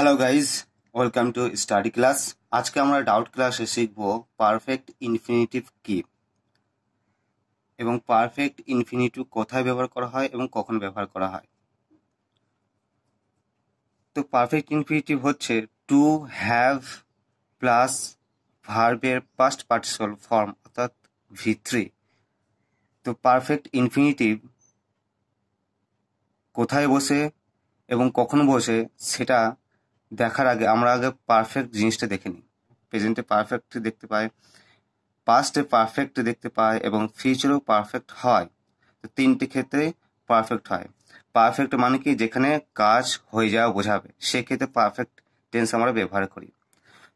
Hello guys welcome to study class আজকে আমরা doubt ক্লাসে শিখব পারফেক্ট ইনফিনিটিভ কি এবং পারফেক্ট ইনফিনিটিভ কোথায় ব্যবহার করা হয় এবং কখন ব্যবহার করা হয় তো পারফেক্ট ইনফিনিটিভ হচ্ছে টু হ্যাভ প্লাস ভার্বের পাস্ট পার্টিসল ফর্ম অর্থাৎ থ্রি তো পারফেক্ট ইনফিনিটিভ কোথায় বসে এবং কখন বসে সেটা দেখার আগে আমরা আগে পারফেক্ট জিনিসটা দেখে নিই প্রেজেন্টে পারফেক্ট দেখতে পাই পাস্টে পারফেক্ট দেখতে পাই এবং ফিউচারেও পারফেক্ট হয় তো তিনটি ক্ষেত্রে পারফেক্ট হয় পারফেক্ট মানে কি যেখানে কাজ হয়ে যাওয়া বোঝাবে সেক্ষেত্রে পারফেক্ট টেন্স আমরা ব্যবহার করি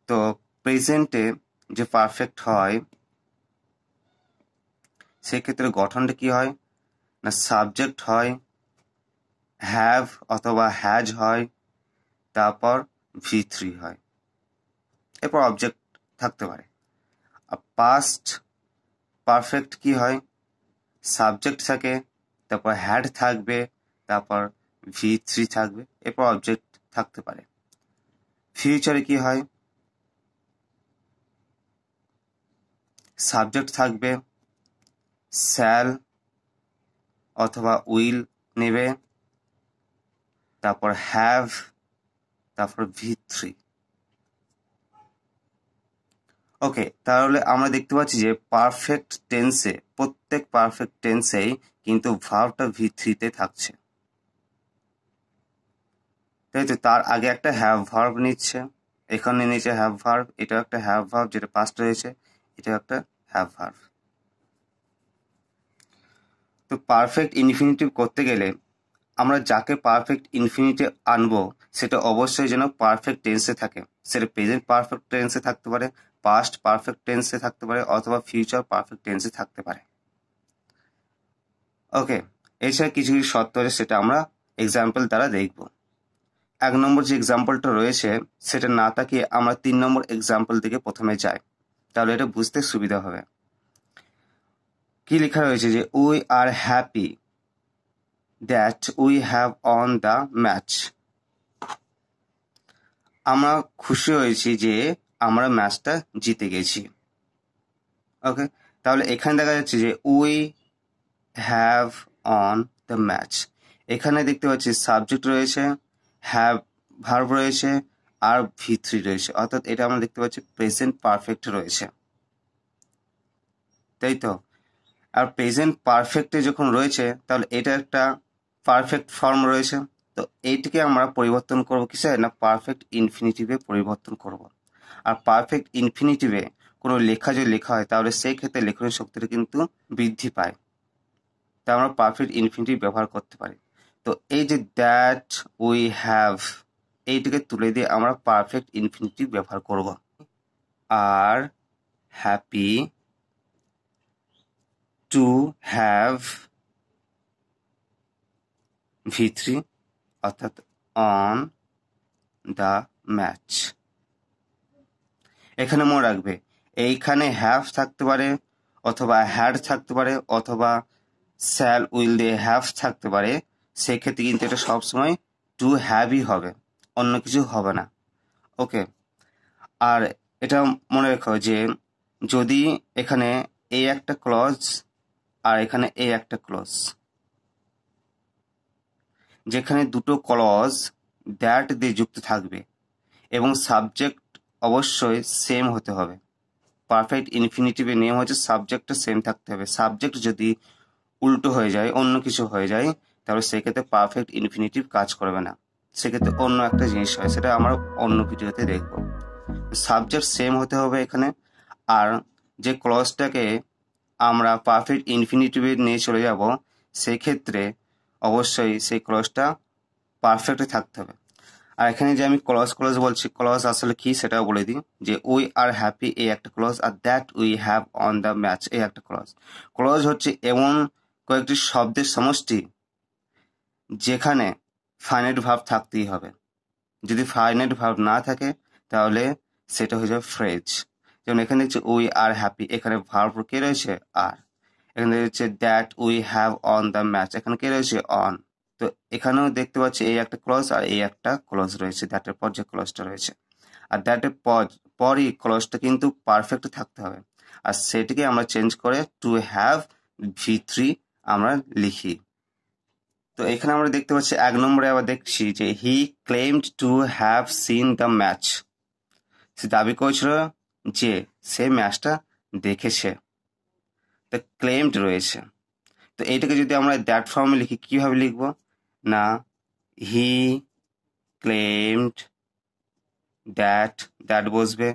তো প্রেজেন্টে যে পারফেক্ট হয় সেক্ষেত্রে গঠনটা কি হয় না সাবজেক্ট হয় হ্যাভ অথবা হ্যাজ হয় তারপর ভি থ্রি হয় এরপর অবজেক্ট থাকতে পারে আর পাস্ট পারফেক্ট কি হয় সাবজেক্ট থাকে তারপর হ্যাড থাকবে তারপর ভি থ্রি থাকবে এরপর অবজেক্ট থাকতে পারে ফিউচারে কি হয় সাবজেক্ট থাকবে স্যাল অথবা উইল নেবে তারপর হ্যাভ তারপর ভি থ্রি ওকে তাহলে আমরা দেখতে পাচ্ছি যে পারফেক্ট টেন্সে প্রত্যেক পারফেক্ট টেন্সেই কিন্তু ভাবটা ভি থ্রিতে থাকছে তাই তো তার আগে একটা হ্যাভ ভার্ভ নিচ্ছে এখানে নিচে হ্যাভ ভার্ভ এটা একটা হ্যাভ ভার্ভ যেটা পাস্ট রয়েছে এটা একটা হ্যাভ ভার্ভ তো পারফেক্ট ইনফিনিটিভ করতে গেলে আমরা যাকে পারফেক্ট ইনফিনিটে আনবো সেটা অবশ্যই যেন পারফেক্ট টেন্সে থাকে সেটা প্রেজেন্ট পারফেক্ট টেন্সে থাকতে পারে পাস্ট পারফেক্ট টেন্সে থাকতে পারে অথবা ফিউচার পারফেক্ট টেন্সে থাকতে পারে ওকে এছাড়া কিছু কিছু শর্ত আছে সেটা আমরা এক্সাম্পল দ্বারা দেখব এক নম্বর যে এক্সাম্পলটা রয়েছে সেটা না তাকিয়ে আমরা তিন নম্বর এক্সাম্পল দিকে প্রথমে যাই তাহলে এটা বুঝতে সুবিধা হবে কি লেখা রয়েছে যে we are happy that we have on the match আমরা খুশি হয়েছি যে আমরা ম্যাচটা জিতে গেছি ওকে তাহলে এখানে দেখা যাচ্ছে যে we have on the match এখানে দেখতে পাচ্ছি সাবজেক্ট রয়েছে হ্যাভ ভার্ব রয়েছে আর ভি থ্রি রয়েছে অর্থাৎ এটা আমরা দেখতে পাচ্ছি প্রেজেন্ট পারফেক্ট রয়েছে তাই তো আর প্রেজেন্ট পারফেক্টে যখন রয়েছে তাহলে এটা একটা পারফেক্ট ফর্ম রয়েছে তো এইটিকে আমরা পরিবর্তন করব কিসে না পারফেক্ট ইনফিনিটিভে পরিবর্তন করব। আর পারফেক্ট ইনফিনিটিভে কোনো লেখা যদি লেখা হয় তাহলে সেই ক্ষেত্রে লেখনের শক্তিটা কিন্তু বৃদ্ধি পায় তা আমরা পারফেক্ট ইনফিনিটিভ ব্যবহার করতে পারি তো এই যে দ্যাট উই হ্যাভ এইটিকে তুলে দিয়ে আমরা পারফেক্ট ইনফিনিটিভ ব্যবহার করব are happy to have V three অর্থাৎ অন দ্য ম্যাচ এখানে মনে রাখবে এইখানে হ্যাভ থাকতে পারে অথবা হ্যাড থাকতে পারে অথবা স্যাল উইল দিয়ে হ্যাভ থাকতে পারে সেক্ষেত্রে কিন্তু এটা সবসময় টু হ্যাভই হবে অন্য কিছু হবে না ওকে আর এটা মনে রেখো যে যদি এখানে এই একটা ক্লজ আর এখানে এই একটা ক্লজ যেখানে দুটো ক্লজ দ্যাট দিয়ে যুক্ত থাকবে এবং সাবজেক্ট অবশ্যই সেম হতে হবে পারফেক্ট ইনফিনিটিভের নিয়ম হচ্ছে সাবজেক্টটা সেম থাকতে হবে সাবজেক্ট যদি উল্টো হয়ে যায় অন্য কিছু হয়ে যায় তাহলে সেক্ষেত্রে পারফেক্ট ইনফিনিটিভ কাজ করবে না সেক্ষেত্রে অন্য একটা জিনিস হয় সেটা আমরা অন্য ভিডিওতে দেখব সাবজেক্ট সেম হতে হবে এখানে আর যে ক্লজটাকে আমরা পারফেক্ট ইনফিনিটিভে নিয়ে চলে যাব সেক্ষেত্রে অবশ্যই সেই ক্লজটা পারফেক্টই থাকতে হবে আর এখানে যে আমি ক্লজ ক্লজ বলছি ক্লজ আসলে কি সেটাও বলে দিই যে উই আর হ্যাপি এই একটা ক্লজ আর that we have on the match এই একটা ক্লজ ক্লজ হচ্ছে এমন কয়েকটি শব্দের সমষ্টি যেখানে ফাইনাইট ভাব থাকতেই হবে যদি ফাইনাইট ভাব না থাকে তাহলে সেটা হয়ে যাবে ফ্রেজ যেমন এখানে দেখছি উই আর হ্যাপি এখানে ভার্ব কে রয়েছে আর এখানে রয়েছে that we have on the match এখানে কে রয়েছে অন তো এখানেও দেখতে পাচ্ছি এই একটা ক্লজ আর এই একটা ক্লস রয়েছে দ্যাটের পর যে ক্লজটা রয়েছে আর দ্যাটের পর পরই ক্লজটা কিন্তু পারফেক্ট থাকতে হবে আর সেটিকে আমরা চেঞ্জ করে টু হ্যাভ ভি থ্রি আমরা লিখি তো এখানে আমরা দেখতে পাচ্ছি এক নম্বরে আবার দেখছি যে he claimed to have seen the match সে দাবি করেছিল যে সে ম্যাচটা দেখেছে দ্য ক্লেমড রয়েছে তো এইটাকে যদি আমরা দ্যাট ফর্মে লিখি কীভাবে লিখব না হি ক্লেমড দ্যাট দ্যাট বসবে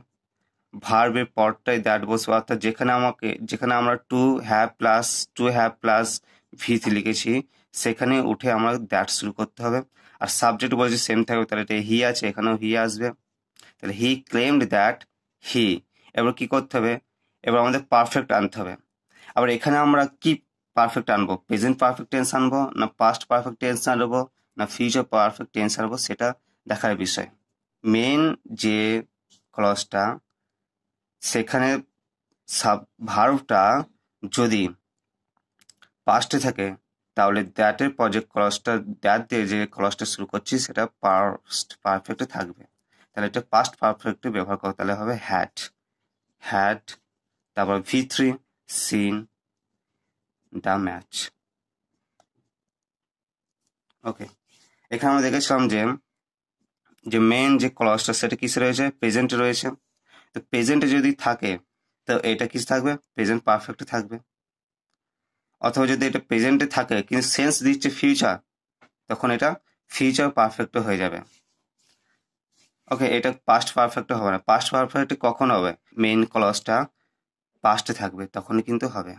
ভার্বের পরটাই দ্যাট বসবে অর্থাৎ যেখানে আমাকে যেখানে আমরা to have plus to have plus ভিথ লিখেছি সেখানে উঠে আমরা দ্যাট শুরু করতে হবে আর সাবজেক্ট বলেছে সেম থাকবে তাহলে এটা হি আছে এখানেও হি আসবে তাহলে হি ক্লেমড দ্যাট হি এবার কি করতে হবে এবার আমাদের পারফেক্ট আনতে হবে আবার এখানে আমরা কি পারফেক্ট আনবো প্রেজেন্ট পারফেক্ট টেন্স আনবো না পাস্ট পারফেক্ট টেন্স আনবো না ফিউচার পারফেক্ট টেন্স আনবো সেটা দেখার বিষয় মেন যে ক্লসটা সেখানে সাব ভার্ভটা যদি পাস্টে থাকে তাহলে দ্যাটের যে ক্লসটা দ্যাট দিয়ে যে ক্লসটা শুরু করছি সেটা পাস্ট পারফেক্টে থাকবে তাহলে এটা পাস্ট পারফেক্টে ব্যবহার করো তাহলে হবে হ্যাট হ্যাট তারপর V three seen the match okay এখানে আমরা দেখেছিলাম যে যে মেন যে ক্লসটা সেটা কিসে রয়েছে প্রেজেন্টে রয়েছে তো প্রেজেন্টে যদি থাকে তো এটা কি থাকবে প্রেজেন্ট পারফেক্ট থাকবে অথবা যদি এটা প্রেজেন্টে থাকে কিন্তু সেন্স দিচ্ছে ফিউচার তখন এটা ফিউচার পারফেক্ট হয়ে যাবে ওকে এটা পাস্ট পারফেক্ট হবে না পাস্ট পারফেক্ট কখন হবে মেন ক্লসটা পাস্টে থাকবে তখনই কিন্তু হবে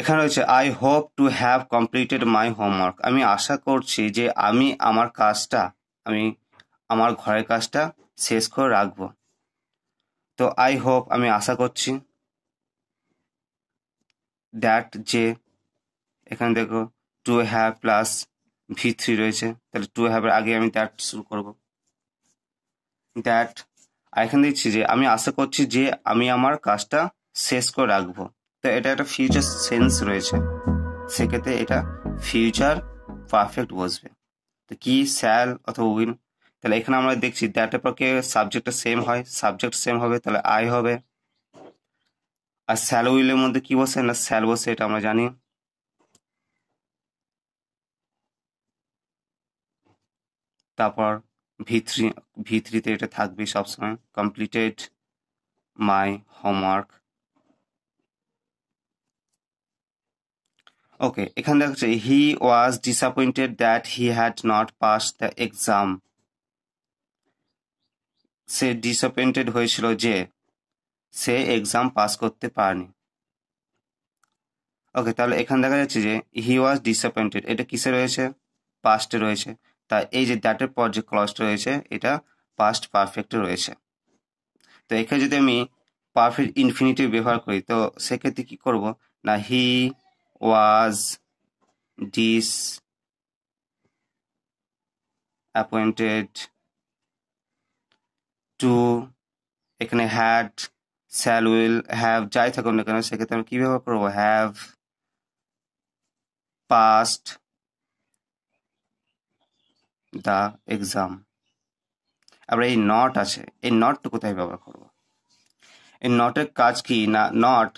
এখানে রয়েছে I hope to have completed my homework আমি আশা করছি যে আমি আমার কাজটা আমি আমার ঘরের কাজটা শেষ করে রাখবো তো আই হোপ আমি আশা করছি দ্যাট যে এখানে দেখো to have plus V three রয়েছে তাহলে টু হ্যাভের আগে আমি দ্যাট শুরু করব দ্যাট এখানে দিচ্ছি যে আমি আশা করছি যে আমি আমার কাজটা শেষ করে রাখবো তো এটা একটা ফিউচার সেন্স রয়েছে সেক্ষেত্রে এটা ফিউচার পারফেক্ট বসবে তো কি স্যাল অথবা উইন তাহলে এখানে আমরা দেখছি দ্যাটের পক্ষে সাবজেক্টটা সেম হয় সাবজেক্ট সেম হবে তাহলে আই হবে আর স্যাল উইলের মধ্যে কি বসে না স্যাল বসে এটা আমরা জানি তারপর ভিত্রি ভিত্রিতে এটা থাকবে সবসময় কমপ্লিটেড মাই হোমওয়ার্ক ওকে এখানে দেখা যাচ্ছে he was disappointed that he had not pass the exam সে ডিসঅ্যাপয়েন্টেড হয়েছিল যে সে এক্সাম পাস করতে পারেনি ওকে তাহলে এখানে দেখা যাচ্ছে যে হি ওয়াজ ডিসঅ্যাপয়েন্টেড এটা কিসে রয়েছে পাস্টে রয়েছে তা এই যে দ্যাটের পর যে ক্লজটা রয়েছে এটা পাস্ট পারফেক্টে রয়েছে তো এখানে যদি আমি পারফেক্ট ইনফিনিটিভ ব্যবহার করি তো সেক্ষেত্রে কি করব না he was disappointed to এখানে হ্যাড স্যাল উইল হ্যাভ যাই থাকুন না কেন সেক্ষেত্রে আমি কী ব্যবহার করবো হ্যাভ পাস্ট দ্য এক্সাম আবার এই নট আছে এই নটটা কোথায় ব্যবহার করব এই নটের কাজ কি না নট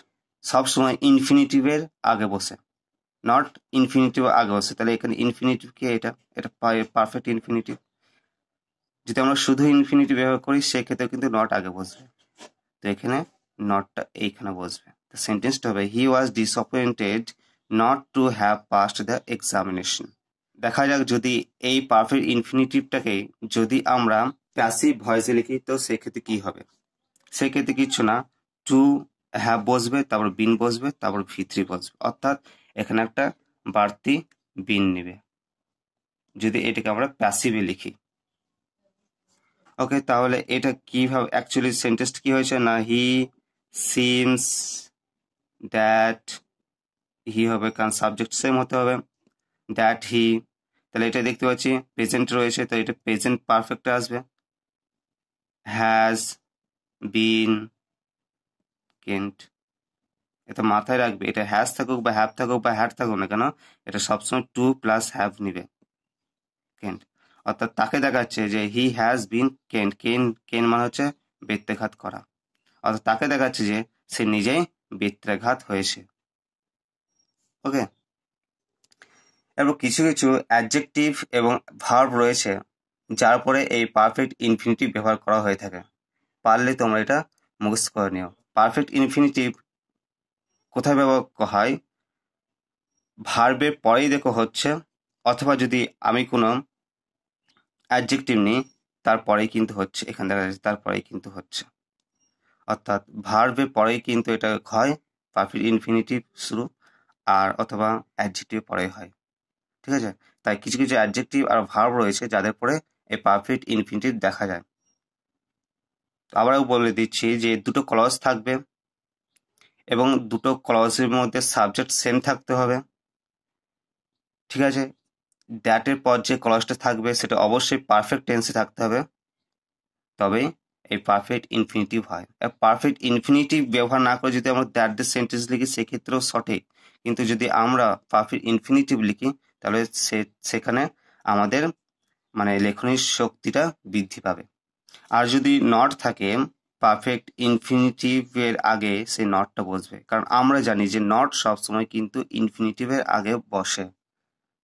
সবসময় ইনফিনিটিভের আগে বসে নট ইনফিনিটিভ আগে বসে তাহলে এখানে ইনফিনিটিভ কি এটা এটা পারফেক্ট ইনফিনিটিভ যদি আমরা শুধু ইনফিনিটিভ ব্যবহার করি সেক্ষেত্রে কিন্তু নট আগে বসবে তো এখানে নটটা এইখানে বসবে তো সেন্টেন্সটা হবে he was disappointed not to have passed the examination দেখা যাক যদি এই পারফেক্ট ইনফিনিটিভটাকে যদি আমরা প্যাসিভ ভয়েসে লিখি তো সেক্ষেত্রে কি হবে সেক্ষেত্রে কিছু না টু হ্যাভ বসবে তারপর বিন বসবে তারপর ভি থ্রি বসবে অর্থাৎ এখানে একটা বাড়তি বিন নেবে যদি এটাকে আমরা প্যাসিভে লিখি ওকে তাহলে এটা কিভাবে অ্যাকচুয়ালি সেন্টেস্ট কি হয়েছে না হি সিমস দ্যাট হি হবে কারণ সাবজেক্ট সেম হতে হবে দ্যাট হি তাহলে এটা দেখতে পাচ্ছি প্রেজেন্ট রয়েছে তো এটা প্রেজেন্ট পারফেক্ট আসবে হ্যাজ বিন কেন্ট এটা মাথায় রাখবে এটা হ্যাজ থাকুক বা হ্যাভ থাকুক বা হ্যাড থাকুক না কেন এটা সবসময় টু প্লাস হ্যাভ নিবে কেন্ট অর্থাৎ তাকে দেখাচ্ছে যে হি হ্যাজ বিন কেন্ট কেন কেন মানে হচ্ছে বৃত্তেঘাত করা অর্থাৎ তাকে দেখাচ্ছে যে সে নিজেই বৃত্তেঘাত হয়েছে ওকে এবং কিছু কিছু অ্যাডজেক্টিভ এবং ভার্ব রয়েছে যার পরে এই পারফেক্ট ইনফিনিটিভ ব্যবহার করা হয়ে থাকে পারলে তোমরা এটা মুখস্থ করে নিও পারফেক্ট ইনফিনিটিভ কোথায় ব্যবহার হয় ভার্বের পরেই দেখো হচ্ছে অথবা যদি আমি কোনো অ্যাডজেক্টিভ নিই তারপরেই কিন্তু হচ্ছে এখান দেখা যাচ্ছে তারপরেই কিন্তু হচ্ছে অর্থাৎ ভার্বের পরেই কিন্তু এটা হয় পারফেক্ট ইনফিনিটিভ শুরু আর অথবা অ্যাডজেক্টিভ পরেই হয় ঠিক আছে তাই কিছু কিছু অ্যাডজেক্টিভ আর ভার্ব রয়েছে যাদের পরে এই পারফেক্ট ইনফিনিটিভ দেখা যায় আবারও বলে দিচ্ছি যে দুটো ক্লজ থাকবে এবং দুটো ক্লজের মধ্যে সাবজেক্ট সেম থাকতে হবে ঠিক আছে দ্যাটের পর যে ক্লজটা থাকবে সেটা অবশ্যই পারফেক্ট টেন্সে থাকতে হবে তবে এই পারফেক্ট ইনফিনিটিভ হয় পারফেক্ট ইনফিনিটিভ ব্যবহার না করে যদি আমরা দ্যাট দ্য সেন্টেন্স লিখি সেক্ষেত্রেও সঠিক কিন্তু যদি আমরা পারফেক্ট ইনফিনিটিভ লিখি তাহলে সে সেখানে আমাদের মানে লেখনের শক্তিটা বৃদ্ধি পাবে আর যদি নট থাকে পারফেক্ট ইনফিনিটিভের আগে সে নটটা বসবে কারণ আমরা জানি যে নট সবসময় কিন্তু ইনফিনিটিভের আগে বসে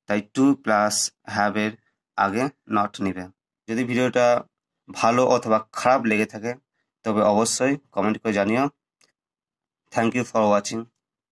তাই টু প্লাস হ্যাভের আগে নট নেবে যদি ভিডিওটা ভালো অথবা খারাপ লেগে থাকে তবে অবশ্যই কমেন্ট করে জানিও থ্যাংক ইউ ফর ওয়াচিং